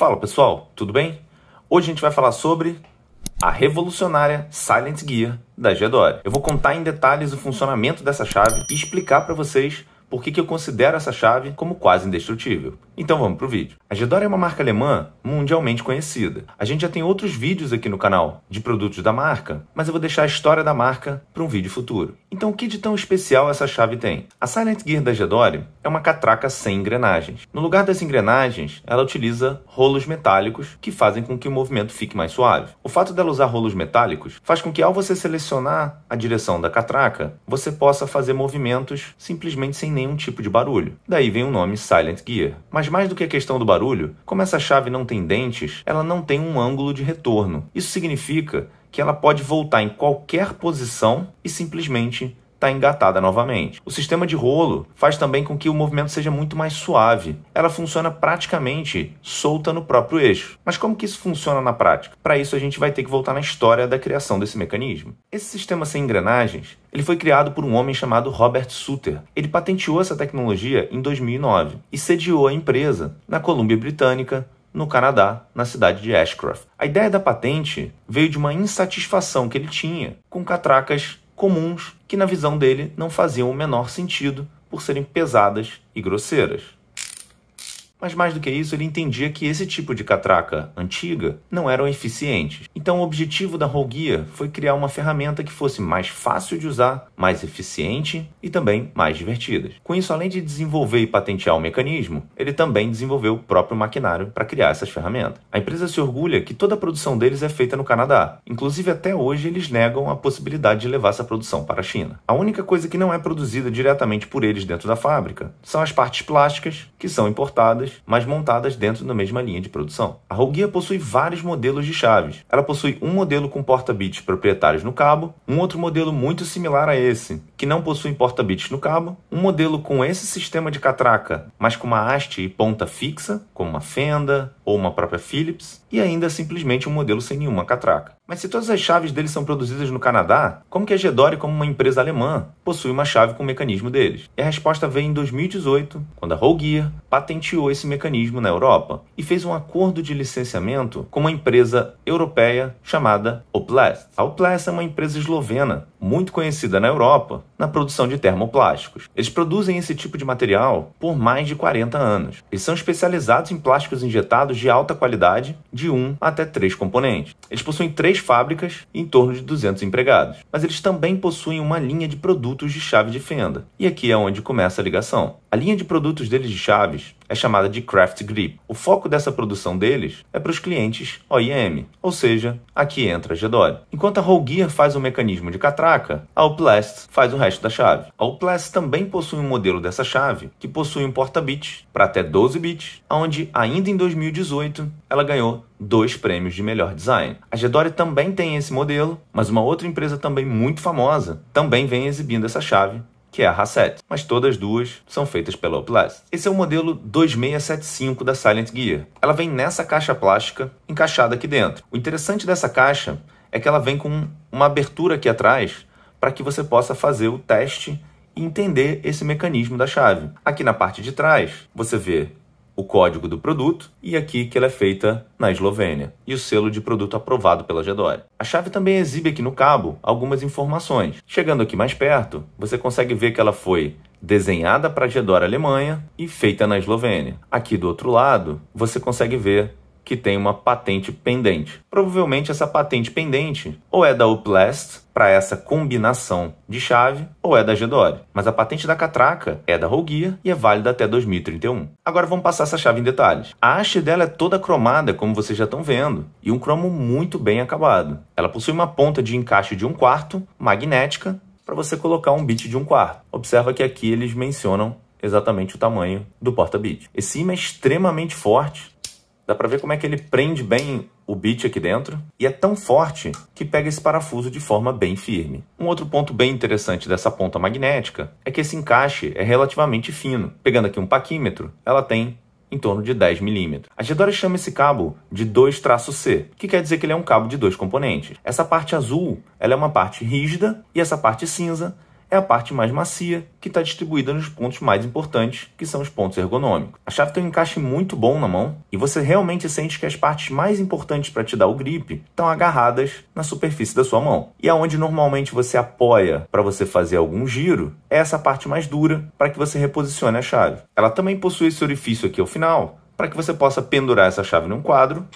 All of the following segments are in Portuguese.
Fala pessoal, tudo bem? Hoje a gente vai falar sobre a revolucionária Silent Gear da Gedore. Eu vou contar em detalhes o funcionamento dessa chave e explicar para vocês por que, que eu considero essa chave como quase indestrutível. Então vamos para o vídeo. A Gedora é uma marca alemã mundialmente conhecida. A gente já tem outros vídeos aqui no canal de produtos da marca, mas eu vou deixar a história da marca para um vídeo futuro. Então o que de tão especial essa chave tem? A Silent Gear da Gedore é uma catraca sem engrenagens. No lugar das engrenagens, ela utiliza rolos metálicos que fazem com que o movimento fique mais suave. O fato dela usar rolos metálicos faz com que ao você selecionar a direção da catraca, você possa fazer movimentos simplesmente sem nenhum tipo de barulho. Daí vem o nome Silent Gear. Mas mais do que a questão do barulho, como essa chave não tem dentes, ela não tem um ângulo de retorno. Isso significa que ela pode voltar em qualquer posição e simplesmente está engatada novamente. O sistema de rolo faz também com que o movimento seja muito mais suave. Ela funciona praticamente solta no próprio eixo. Mas como que isso funciona na prática? Para isso a gente vai ter que voltar na história da criação desse mecanismo. Esse sistema sem engrenagens, ele foi criado por um homem chamado Robert Suter. Ele patenteou essa tecnologia em 2009 e sediou a empresa na Colômbia Britânica, no Canadá, na cidade de Ashcroft. A ideia da patente veio de uma insatisfação que ele tinha com catracas comuns que, na visão dele, não faziam o menor sentido por serem pesadas e grosseiras. Mas mais do que isso, ele entendia que esse tipo de catraca antiga não eram eficientes. Então o objetivo da Roguia foi criar uma ferramenta que fosse mais fácil de usar, mais eficiente e também mais divertida. Com isso, além de desenvolver e patentear o mecanismo, ele também desenvolveu o próprio maquinário para criar essas ferramentas. A empresa se orgulha que toda a produção deles é feita no Canadá. Inclusive até hoje eles negam a possibilidade de levar essa produção para a China. A única coisa que não é produzida diretamente por eles dentro da fábrica são as partes plásticas que são importadas separadas, mas montadas dentro da mesma linha de produção. A Rouguia possui vários modelos de chaves. Ela possui um modelo com porta-bits proprietários no cabo, um outro modelo muito similar a esse, que não possui porta-bits no cabo, um modelo com esse sistema de catraca, mas com uma haste e ponta fixa, como uma fenda ou uma própria Philips e ainda simplesmente um modelo sem nenhuma catraca. Mas se todas as chaves deles são produzidas no Canadá, como que a Gedore, como uma empresa alemã, possui uma chave com o mecanismo deles? E a resposta veio em 2018, quando a Rogier patenteou esse mecanismo na Europa e fez um acordo de licenciamento com uma empresa europeia chamada Oplast. A Oplast é uma empresa eslovena muito conhecida na Europa na produção de termoplásticos. Eles produzem esse tipo de material por mais de 40 anos e são especializados em plásticos injetados de alta qualidade de um até três componentes. Eles possuem três fábricas e em torno de 200 empregados, mas eles também possuem uma linha de produtos de chave de fenda. E aqui é onde começa a ligação. A linha de produtos deles de chaves é chamada de Craft Grip. O foco dessa produção deles é para os clientes OEM, ou seja, aqui entra a Gedore. Enquanto a Gear faz o mecanismo de catraca, a Oplast faz o resto da chave. A Oplast também possui um modelo dessa chave que possui um porta-bit para até 12 bits, onde ainda em 2018 ela ganhou dois prêmios de melhor design. A Gedore também tem esse modelo, mas uma outra empresa também muito famosa também vem exibindo essa chave, que é a R7, mas todas duas são feitas pela Oplast. Esse é o modelo 2675 da Silent Gear. Ela vem nessa caixa plástica encaixada aqui dentro. O interessante dessa caixa é que ela vem com uma abertura aqui atrás para que você possa fazer o teste e entender esse mecanismo da chave. Aqui na parte de trás, você vê o código do produto e aqui que ela é feita na Eslovênia e o selo de produto aprovado pela GDORE. A chave também exibe aqui no cabo algumas informações. Chegando aqui mais perto, você consegue ver que ela foi desenhada para a GDOR Alemanha e feita na Eslovênia. Aqui do outro lado, você consegue ver que tem uma patente pendente. Provavelmente essa patente pendente ou é da Uplast para essa combinação de chave ou é da Gedore. Mas a patente da catraca é da Roguia e é válida até 2031. Agora vamos passar essa chave em detalhes. A haste dela é toda cromada, como vocês já estão vendo, e um cromo muito bem acabado. Ela possui uma ponta de encaixe de um quarto, magnética, para você colocar um bit de um quarto. Observa que aqui eles mencionam exatamente o tamanho do porta-bit. Esse imã é extremamente forte Dá para ver como é que ele prende bem o bit aqui dentro e é tão forte que pega esse parafuso de forma bem firme. Um outro ponto bem interessante dessa ponta magnética é que esse encaixe é relativamente fino. Pegando aqui um paquímetro, ela tem em torno de 10 milímetros. A Gedora chama esse cabo de 2-C, que quer dizer que ele é um cabo de dois componentes. Essa parte azul ela é uma parte rígida e essa parte cinza é a parte mais macia, que está distribuída nos pontos mais importantes, que são os pontos ergonômicos. A chave tem um encaixe muito bom na mão e você realmente sente que as partes mais importantes para te dar o grip estão agarradas na superfície da sua mão. E aonde normalmente você apoia para você fazer algum giro, é essa parte mais dura para que você reposicione a chave. Ela também possui esse orifício aqui ao final para que você possa pendurar essa chave num quadro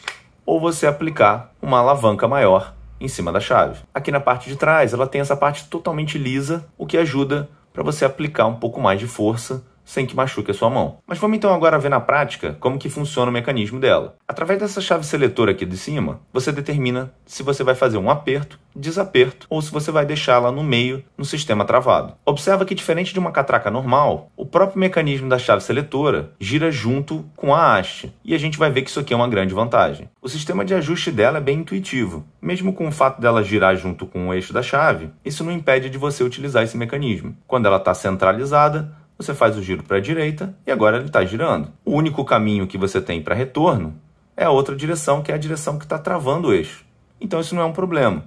ou você aplicar uma alavanca maior em cima da chave. Aqui na parte de trás, ela tem essa parte totalmente lisa, o que ajuda para você aplicar um pouco mais de força sem que machuque a sua mão. Mas vamos então agora ver na prática como que funciona o mecanismo dela. Através dessa chave seletora aqui de cima, você determina se você vai fazer um aperto, desaperto ou se você vai deixá-la no meio no sistema travado. Observa que diferente de uma catraca normal, o próprio mecanismo da chave seletora gira junto com a haste e a gente vai ver que isso aqui é uma grande vantagem. O sistema de ajuste dela é bem intuitivo. Mesmo com o fato dela girar junto com o eixo da chave, isso não impede de você utilizar esse mecanismo. Quando ela está centralizada, você faz o giro para a direita e agora ele está girando. O único caminho que você tem para retorno é a outra direção, que é a direção que está travando o eixo. Então isso não é um problema.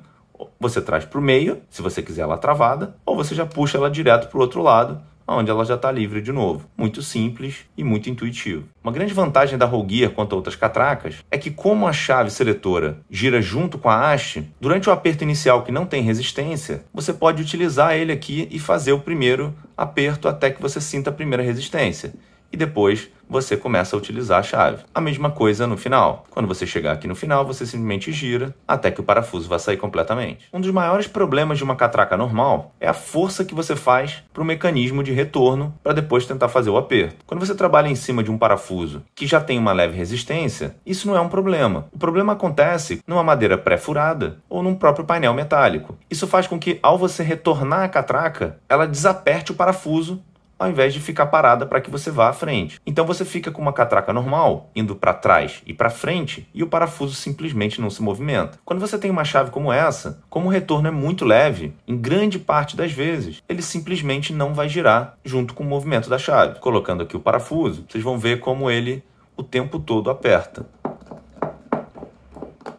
Você traz para o meio, se você quiser ela travada, ou você já puxa ela direto para o outro lado, onde ela já está livre de novo. Muito simples e muito intuitivo. Uma grande vantagem da Roll quanto a outras catracas é que, como a chave seletora gira junto com a haste, durante o aperto inicial que não tem resistência, você pode utilizar ele aqui e fazer o primeiro aperto até que você sinta a primeira resistência e depois você começa a utilizar a chave. A mesma coisa no final. Quando você chegar aqui no final, você simplesmente gira até que o parafuso vá sair completamente. Um dos maiores problemas de uma catraca normal é a força que você faz para o mecanismo de retorno para depois tentar fazer o aperto. Quando você trabalha em cima de um parafuso que já tem uma leve resistência, isso não é um problema. O problema acontece numa madeira pré-furada ou num próprio painel metálico. Isso faz com que, ao você retornar a catraca, ela desaperte o parafuso ao invés de ficar parada para que você vá à frente. Então você fica com uma catraca normal, indo para trás e para frente, e o parafuso simplesmente não se movimenta. Quando você tem uma chave como essa, como o retorno é muito leve, em grande parte das vezes, ele simplesmente não vai girar junto com o movimento da chave. Colocando aqui o parafuso, vocês vão ver como ele o tempo todo aperta.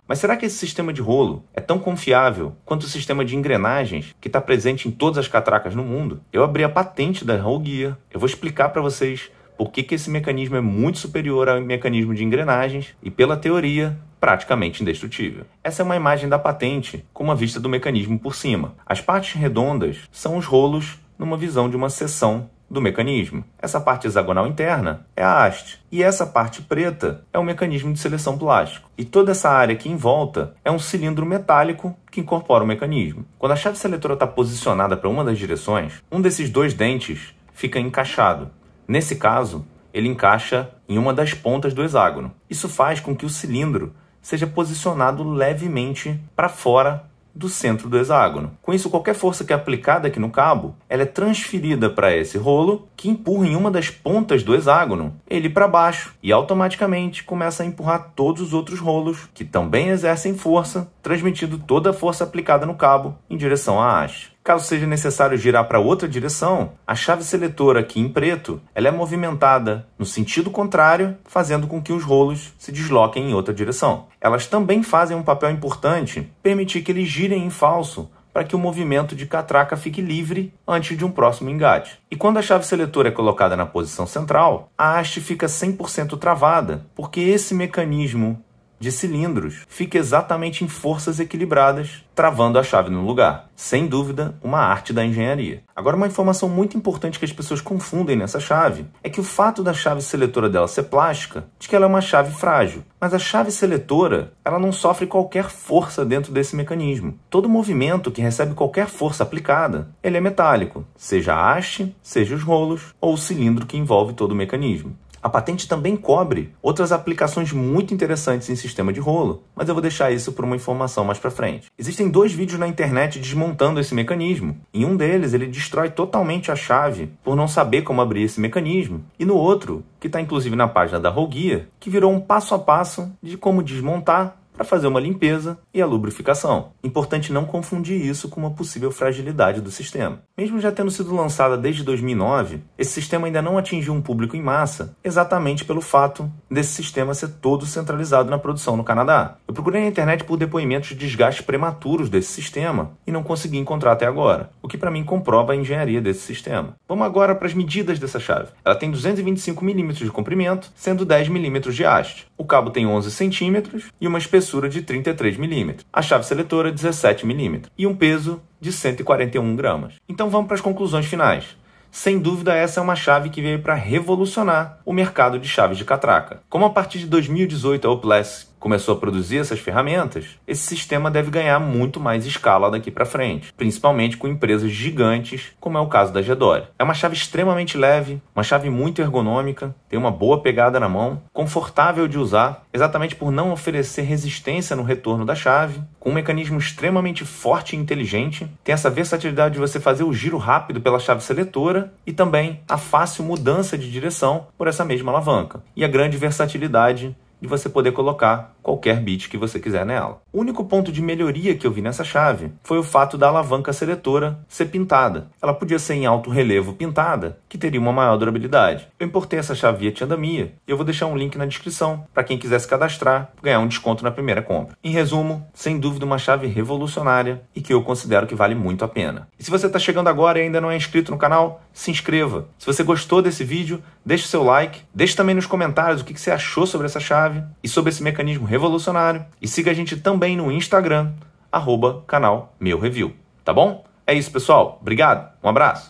Mas será que esse sistema de rolo é tão confiável quanto o sistema de engrenagens que está presente em todas as catracas no mundo? Eu abri a patente da Rogue Gear. Eu vou explicar para vocês por que, que esse mecanismo é muito superior ao mecanismo de engrenagens e, pela teoria, praticamente indestrutível. Essa é uma imagem da patente com uma vista do mecanismo por cima. As partes redondas são os rolos numa visão de uma seção do mecanismo. Essa parte hexagonal interna é a haste e essa parte preta é o mecanismo de seleção plástico. E toda essa área aqui em volta é um cilindro metálico que incorpora o mecanismo. Quando a chave seletora está posicionada para uma das direções, um desses dois dentes fica encaixado. Nesse caso, ele encaixa em uma das pontas do hexágono. Isso faz com que o cilindro seja posicionado levemente para fora do centro do hexágono. Com isso, qualquer força que é aplicada aqui no cabo, ela é transferida para esse rolo, que empurra em uma das pontas do hexágono, ele para baixo, e automaticamente começa a empurrar todos os outros rolos, que também exercem força, transmitindo toda a força aplicada no cabo em direção à haste. Caso seja necessário girar para outra direção, a chave seletora aqui em preto ela é movimentada no sentido contrário, fazendo com que os rolos se desloquem em outra direção. Elas também fazem um papel importante, permitir que eles girem em falso para que o movimento de catraca fique livre antes de um próximo engate. E quando a chave seletora é colocada na posição central, a haste fica 100% travada, porque esse mecanismo de cilindros fica exatamente em forças equilibradas, travando a chave no lugar. Sem dúvida, uma arte da engenharia. Agora, uma informação muito importante que as pessoas confundem nessa chave é que o fato da chave seletora dela ser plástica, de que ela é uma chave frágil. Mas a chave seletora, ela não sofre qualquer força dentro desse mecanismo. Todo movimento que recebe qualquer força aplicada, ele é metálico, seja a haste, seja os rolos ou o cilindro que envolve todo o mecanismo. A patente também cobre outras aplicações muito interessantes em sistema de rolo, mas eu vou deixar isso para uma informação mais para frente. Existem dois vídeos na internet desmontando esse mecanismo. Em um deles, ele destrói totalmente a chave por não saber como abrir esse mecanismo, e no outro, que está inclusive na página da Roguia, que virou um passo a passo de como desmontar para fazer uma limpeza e a lubrificação. Importante não confundir isso com uma possível fragilidade do sistema. Mesmo já tendo sido lançada desde 2009, esse sistema ainda não atingiu um público em massa, exatamente pelo fato desse sistema ser todo centralizado na produção no Canadá. Eu procurei na internet por depoimentos de desgastes prematuros desse sistema e não consegui encontrar até agora, o que para mim comprova a engenharia desse sistema. Vamos agora para as medidas dessa chave. Ela tem 225 mm de comprimento, sendo 10 mm de haste. O cabo tem 11 cm e uma espessura espessura de 33 mm, a chave seletora 17 mm e um peso de 141 gramas. Então vamos para as conclusões finais. Sem dúvida, essa é uma chave que veio para revolucionar o mercado de chaves de catraca. Como a partir de 2018 a Opless começou a produzir essas ferramentas, esse sistema deve ganhar muito mais escala daqui para frente, principalmente com empresas gigantes, como é o caso da Gedore. É uma chave extremamente leve, uma chave muito ergonômica, tem uma boa pegada na mão, confortável de usar, exatamente por não oferecer resistência no retorno da chave, com um mecanismo extremamente forte e inteligente, tem essa versatilidade de você fazer o giro rápido pela chave seletora e também a fácil mudança de direção por essa mesma alavanca. E a grande versatilidade de você poder colocar qualquer bit que você quiser nela. O único ponto de melhoria que eu vi nessa chave foi o fato da alavanca seletora ser pintada. Ela podia ser em alto relevo pintada, que teria uma maior durabilidade. Eu importei essa chave via Tiandamia e eu vou deixar um link na descrição para quem quiser se cadastrar, ganhar um desconto na primeira compra. Em resumo, sem dúvida uma chave revolucionária e que eu considero que vale muito a pena. E se você está chegando agora e ainda não é inscrito no canal, se inscreva. Se você gostou desse vídeo, deixe seu like, deixe também nos comentários o que você achou sobre essa chave e sobre esse mecanismo revolucionário revolucionário. E siga a gente também no Instagram, arroba canal Meu Review. Tá bom? É isso, pessoal. Obrigado. Um abraço.